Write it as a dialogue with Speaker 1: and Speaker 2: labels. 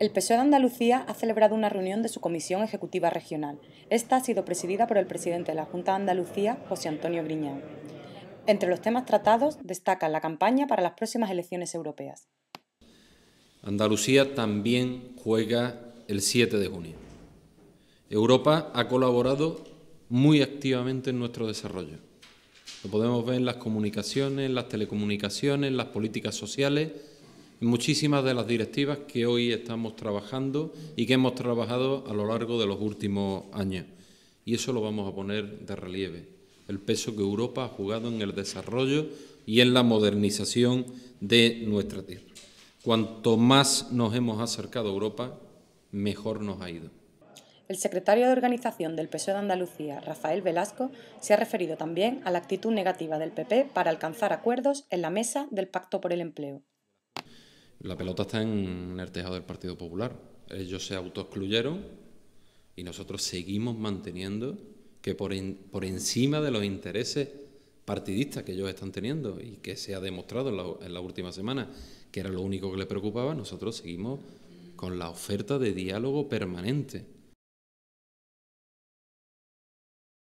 Speaker 1: El PSOE de Andalucía ha celebrado una reunión de su Comisión Ejecutiva Regional. Esta ha sido presidida por el presidente de la Junta de Andalucía, José Antonio Griñán. Entre los temas tratados destaca la campaña para las próximas elecciones europeas.
Speaker 2: Andalucía también juega el 7 de junio. Europa ha colaborado muy activamente en nuestro desarrollo. Lo podemos ver en las comunicaciones, las telecomunicaciones, las políticas sociales muchísimas de las directivas que hoy estamos trabajando y que hemos trabajado a lo largo de los últimos años. Y eso lo vamos a poner de relieve, el peso que Europa ha jugado en el desarrollo y en la modernización de nuestra tierra. Cuanto más nos hemos acercado a Europa, mejor nos ha ido.
Speaker 1: El secretario de Organización del PSOE de Andalucía, Rafael Velasco, se ha referido también a la actitud negativa del PP para alcanzar acuerdos en la mesa del Pacto por el Empleo.
Speaker 2: La pelota está en el tejado del Partido Popular. Ellos se autoexcluyeron y nosotros seguimos manteniendo que por, encima de los intereses partidistas que ellos están teniendo y que se ha demostrado en la, en la última semana que era lo único que les preocupaba, nosotros seguimos con la oferta de diálogo permanente